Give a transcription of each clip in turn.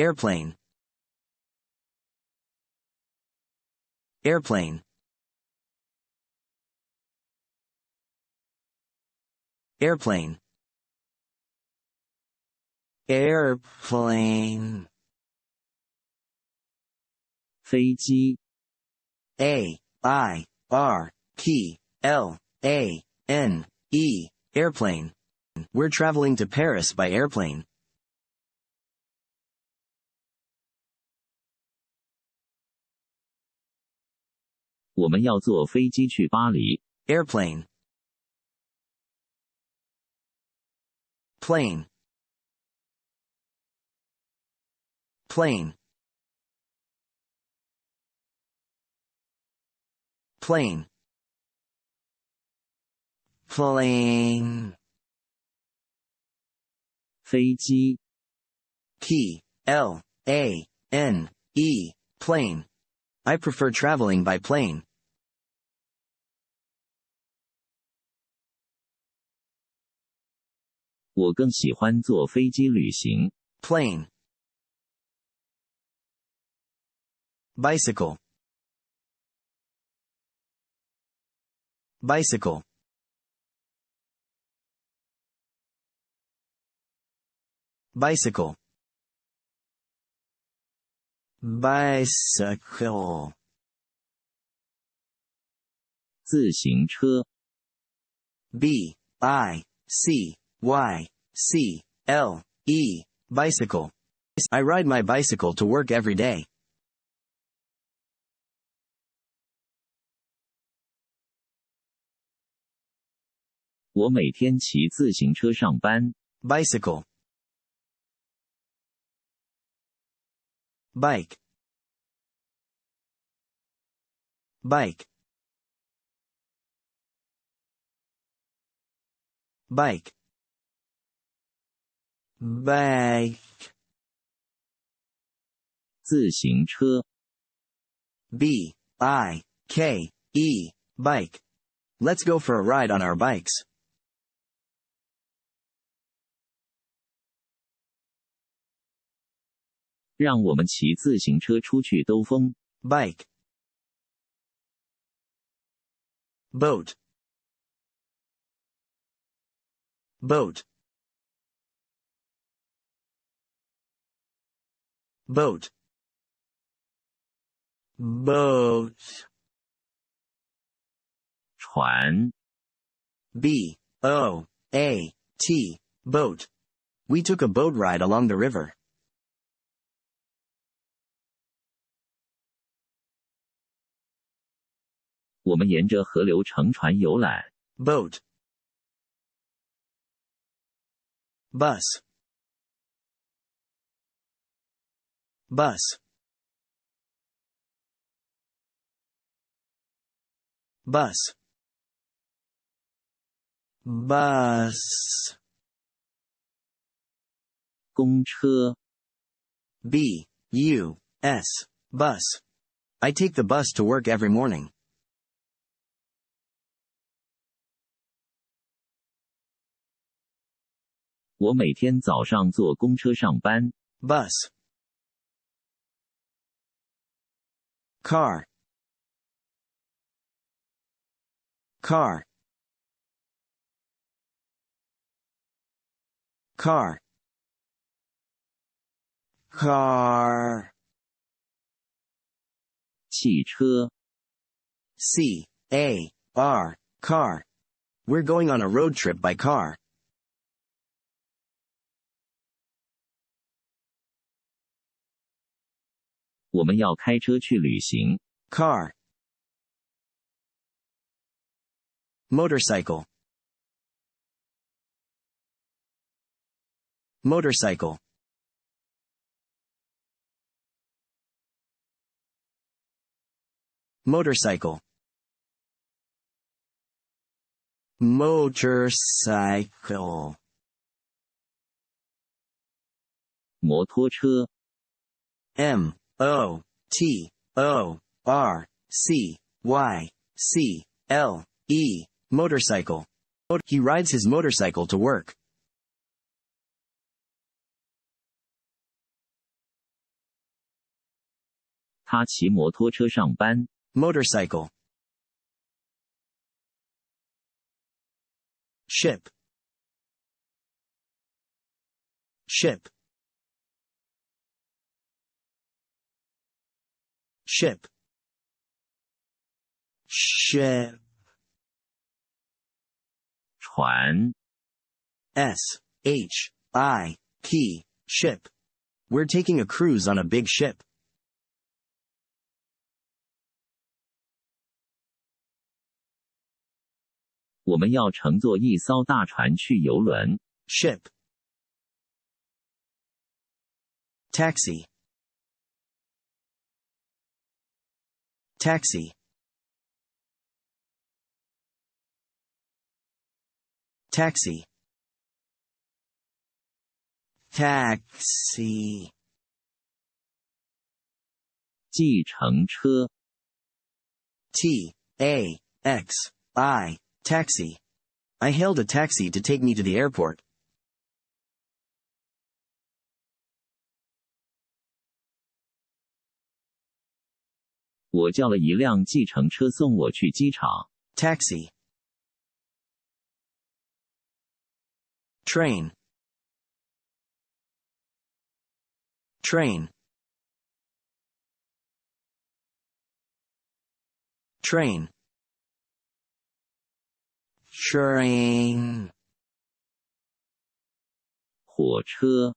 Airplane. Airplane. Airplane. Airplane. 飞机 A I R P L A N E airplane. We're traveling to Paris by airplane. 我们要坐飞机去巴黎。Airplane. Plane. Plane. Plane. Plane. 飞机。T L A N E plane. I prefer traveling by plane. 我更喜欢坐飞机旅行。Plane, bicycle, bicycle, bicycle, bicycle. 自行车。B I C. C Y C L E bicycle. I ride my bicycle to work every day. Bicycle. Bike. Bike. Bike bike 自行车 b i k e bike Let's go for a ride on our bikes. 让我们骑自行车出去兜风。Bike, boat, boat. boat boat 船 b o a t boat we took a boat ride along the river boat bus bus bus bus công 车 b B U S. bus I take the bus to work every morning Bus car car car car 汽车 C A R car We're going on a road trip by car 我们要开车去旅行。Car, motorcycle, motorcycle, motorcycle, motorcycle. 摩托车。M. O T O R C Y C L E motorcycle. He rides his motorcycle to work. Motorcycle. Ship. Ship. Ship. Ship. 船 S H I P ship. We're taking a cruise on a big ship. Ship. Taxi Taxi. Taxi. Taxi. 计程车。T A T A X I, taxi. I hailed a taxi to take me to the airport. 我叫了一辆计程车送我去机场。Taxi。Train。Train。Train。Train。火车。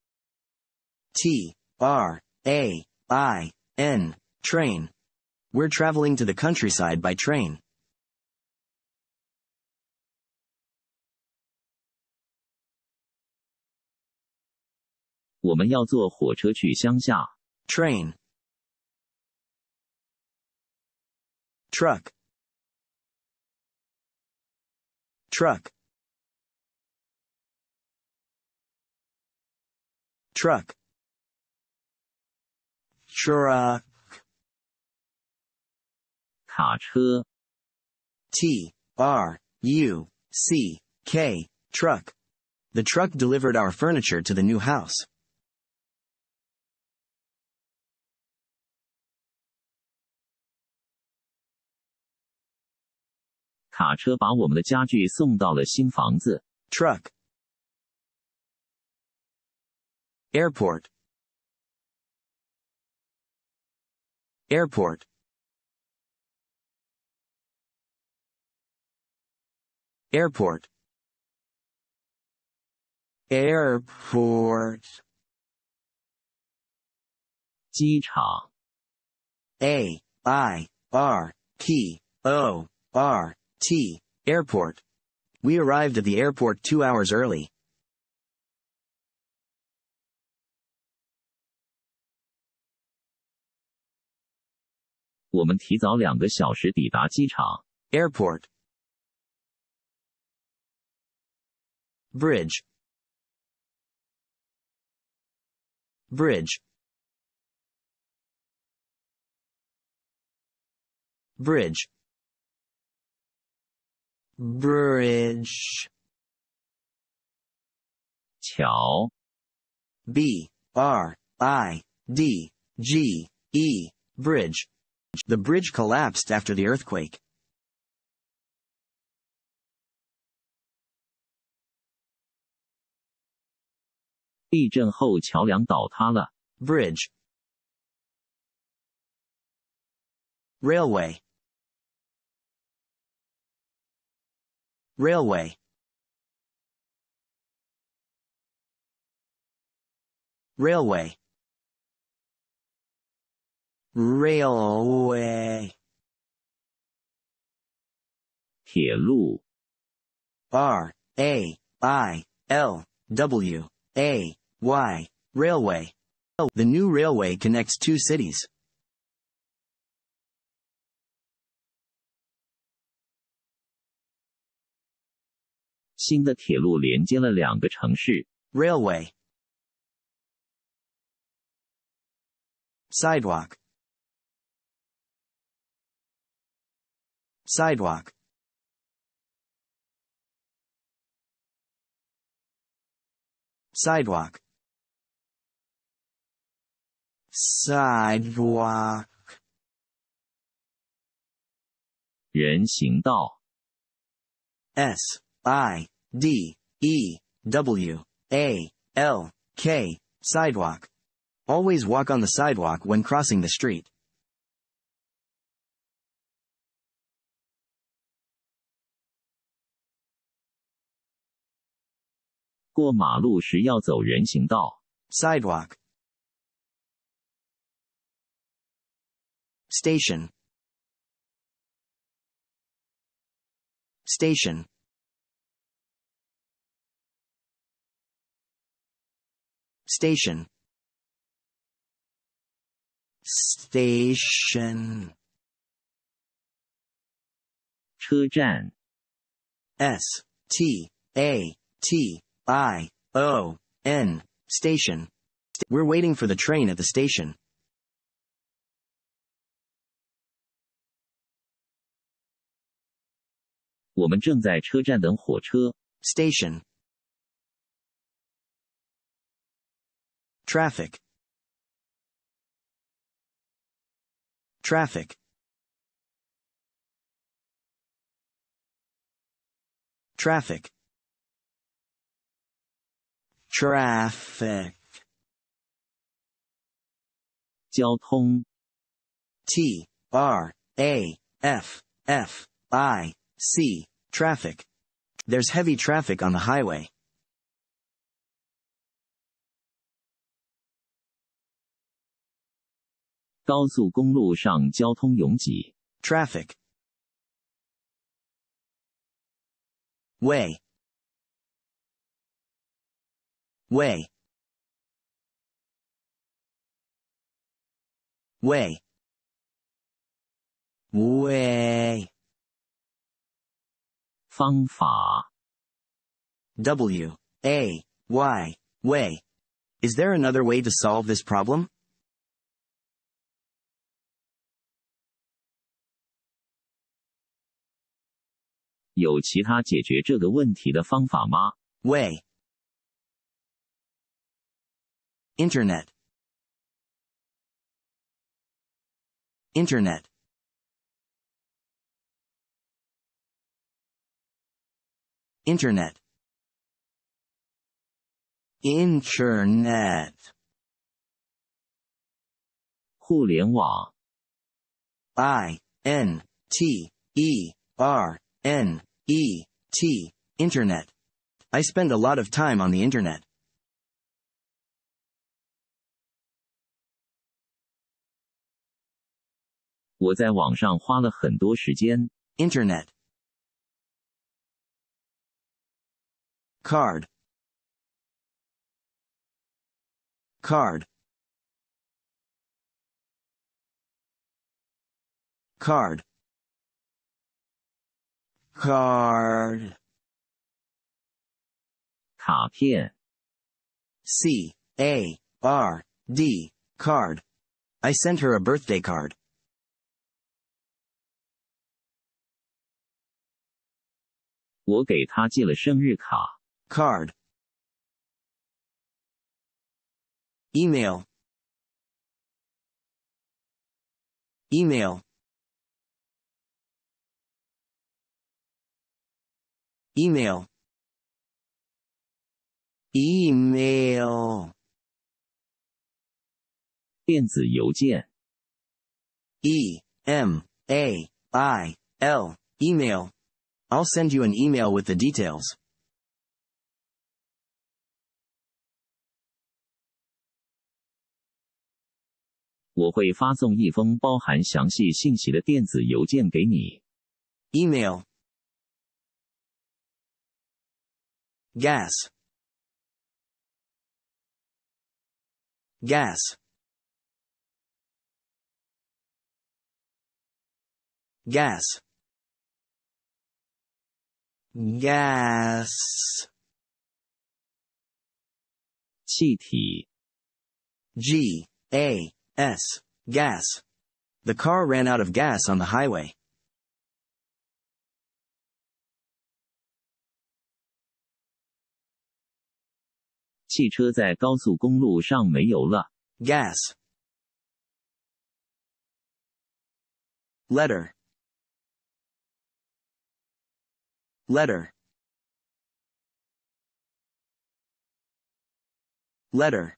T R A I N。Train。We're traveling to the countryside by train. Train. Truck. Truck. Truck. Truck. 卡车。T R U C K truck. The truck delivered our furniture to the new house. Truck. Airport. Airport. Airport. Airport. 机场。A I R A I R P O R T. Airport. We arrived at the airport two hours early. Airport. bridge bridge bridge bridge 桥 b r i d g e bridge the bridge collapsed after the earthquake 地震后桥梁倒塌了。Bridge, railway, railway, railway, railway。铁路。Railway。Why Railway. The new railway connects two cities. Railway. Sidewalk. Sidewalk. Sidewalk sidewalk 人行道 S I D E W A L K sidewalk Always walk on the sidewalk when crossing the street. Sidewalk Station. Station. Station. Station. 车站 S T A T I O N Station. We're waiting for the train at the station. 我们正在车站等火车。Station, traffic, traffic, traffic, traffic. 交通。T R A F F I C. Traffic. There's heavy traffic on the highway. Traffic. Way. Way. Way. Way. 方法 W A Y way. Is there another way to solve this problem? Way Internet Internet Internet. Internet. 互联网。I N T E i n t e r n e t. Internet. I spend a lot of time on the internet. Internet. card card card card 卡片 C A R D card I sent her a birthday card I 我给她寄了生日卡。Card. Email. Email. Email. Email. 电子邮件。E M A I L email. I'll send you an email with the details. 我会发送一封包含详细信息的电子邮件给你。Email. Gas. Gas. Gas. g a s 气体。G A. S. Gas. The car ran out of gas on the highway. Gas. Letter. Letter. Letter.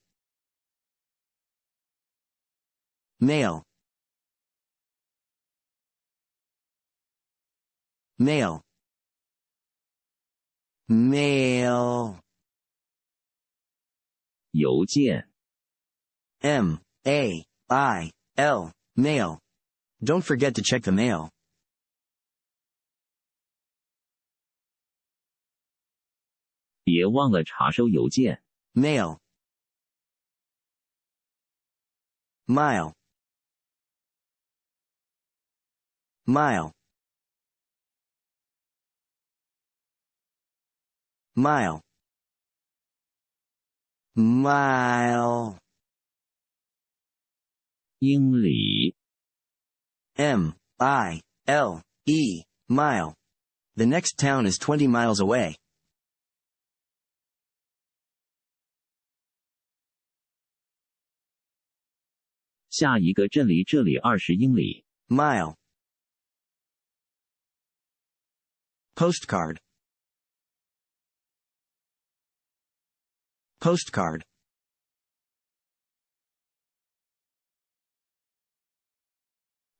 male male mail 邮件 M A I L mail Don't forget to check the mail. Mail. Mile. mile mile mile 英里 M I L E mile The next town is 20 miles away mile Postcard. Postcard.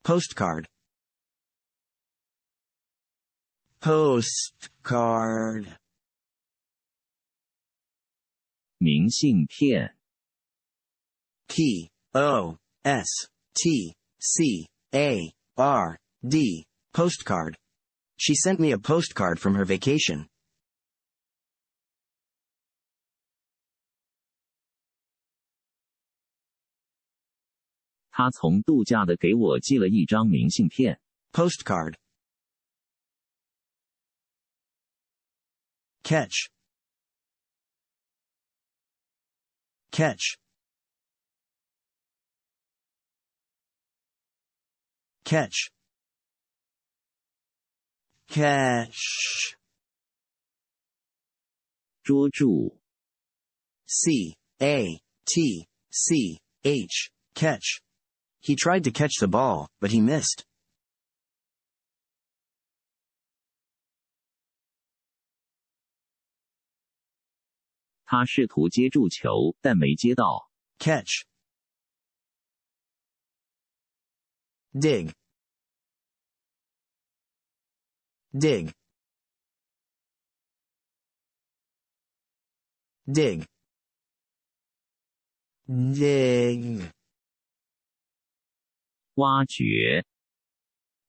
Postcard. Postcard. 明信片。P O S T Postcard. postcard she sent me a postcard from her vacation. Postcard. Catch. Catch. Catch catch 捉住 c a t c h catch he tried to catch the ball but he missed 他试图接住球，但没接到。Catch, dig, dig dig dig 挖掘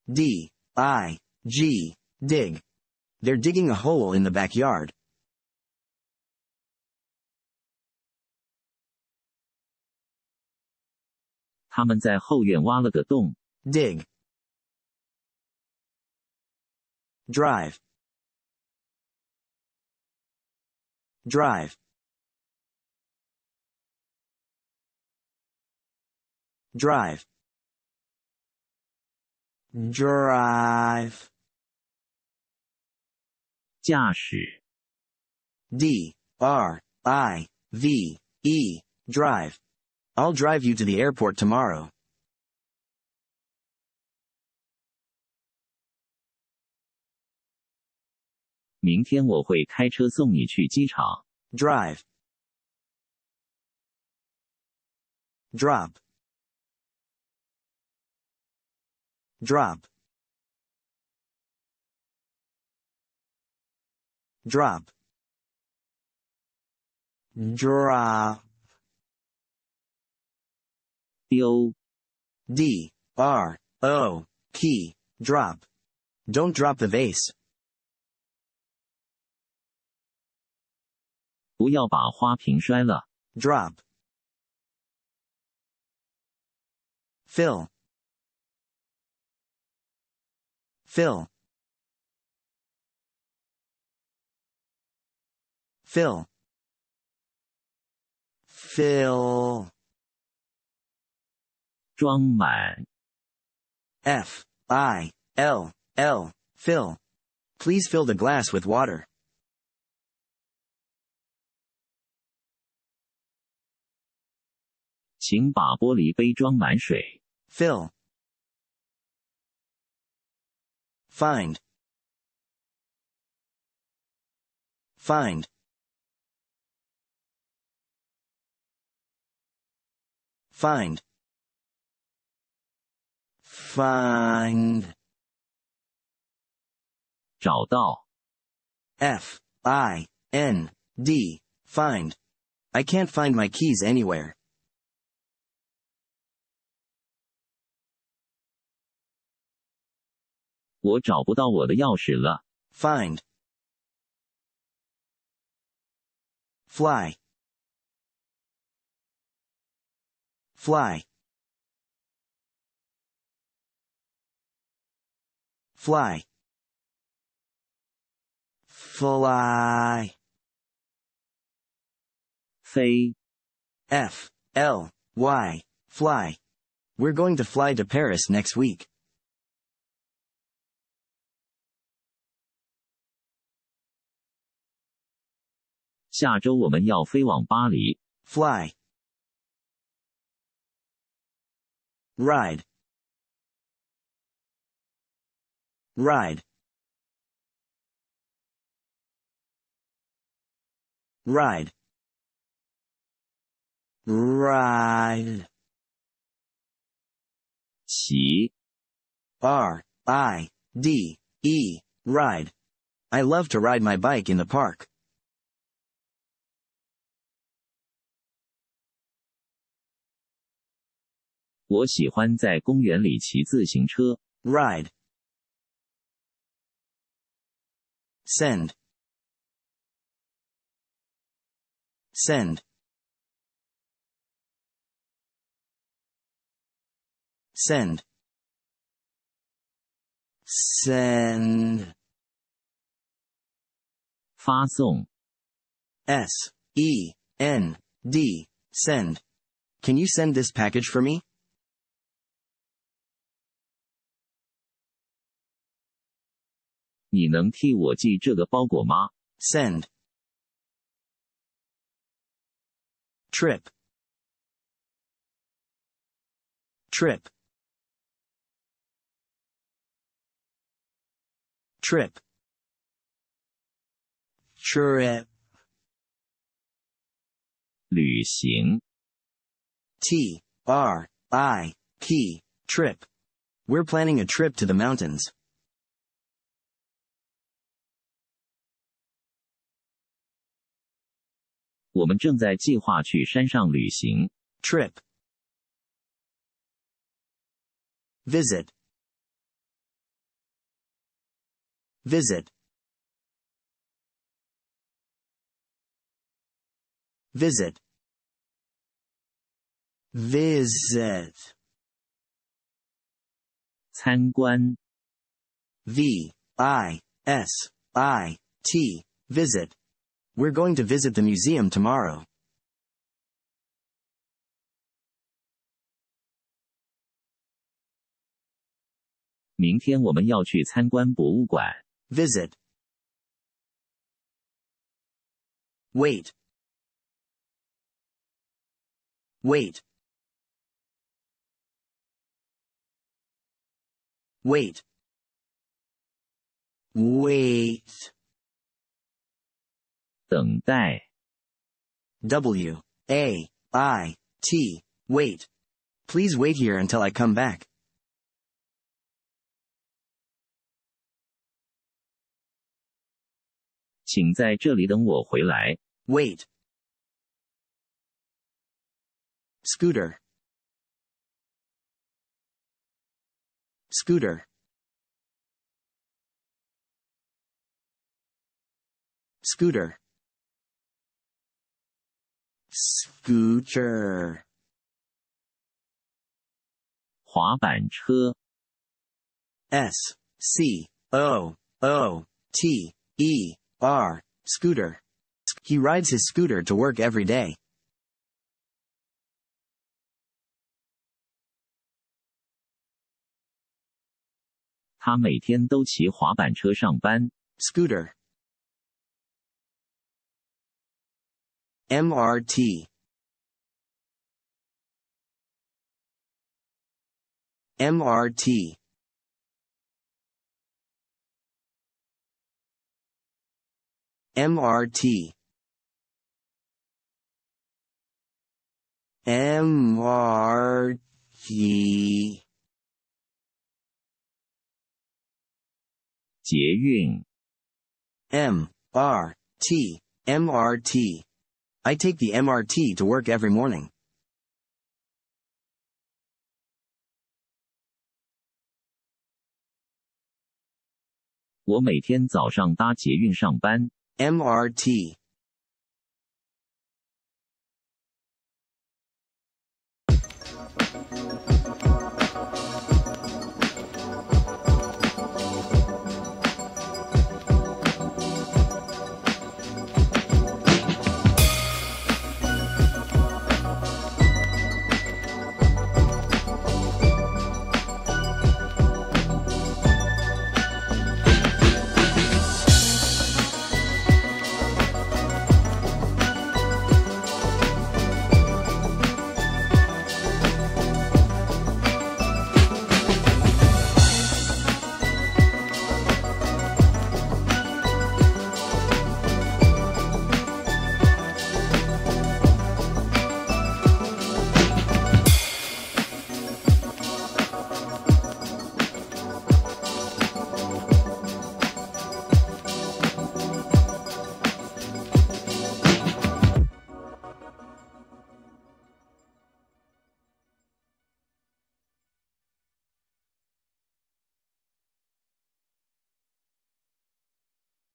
d i g dig they're digging a hole in the backyard dig drive drive drive drive 驾驶 D R I V E drive I'll drive you to the airport tomorrow 明天我会开车送你去机场。Drive, drop, drop, drop, drop, do, d r o p, drop. Don't drop the vase. 不要把花瓶摔了。Drop. Fill. Fill. Fill. Fill. 装满。F I L L. Fill. Please fill the glass with water. 请把玻璃杯装满水。Fill. Find. Find. Find. Find. 找到。F I N D. Find. I can't find my keys anywhere. 我找不到我的钥匙了。Find, fly, fly, fly, fly, say, f l y, fly. We're going to fly to Paris next week. 下周我们要飞往巴黎。Fly, ride, ride, ride, ride. 骑 R I D E ride. I love to ride my bike in the park. 我喜欢在公园里骑自行车。Ride. Send. Send. Send. Send. 发送。S E N D. Send. Can you send this package for me? 你能替我寄这个包裹吗？Send trip trip trip trip 旅行 T R I P trip We're planning a trip to the mountains. 我们正在计划去山上旅行。Trip, visit, visit, visit, visit. 参观。V I S I T. visit. We're going to visit the museum tomorrow. Visit. Wait. Wait. Wait. Wait. 等待。W A I T wait. Please wait here until I come back. Wait. Scooter. Scooter. Scooter. Scooter. 滑板车。S C O O T E R scooter. He rides his scooter to work every day. Scooter MRT MRT MRT MRT MRT. MRT I take the MRT to work every morning. MRT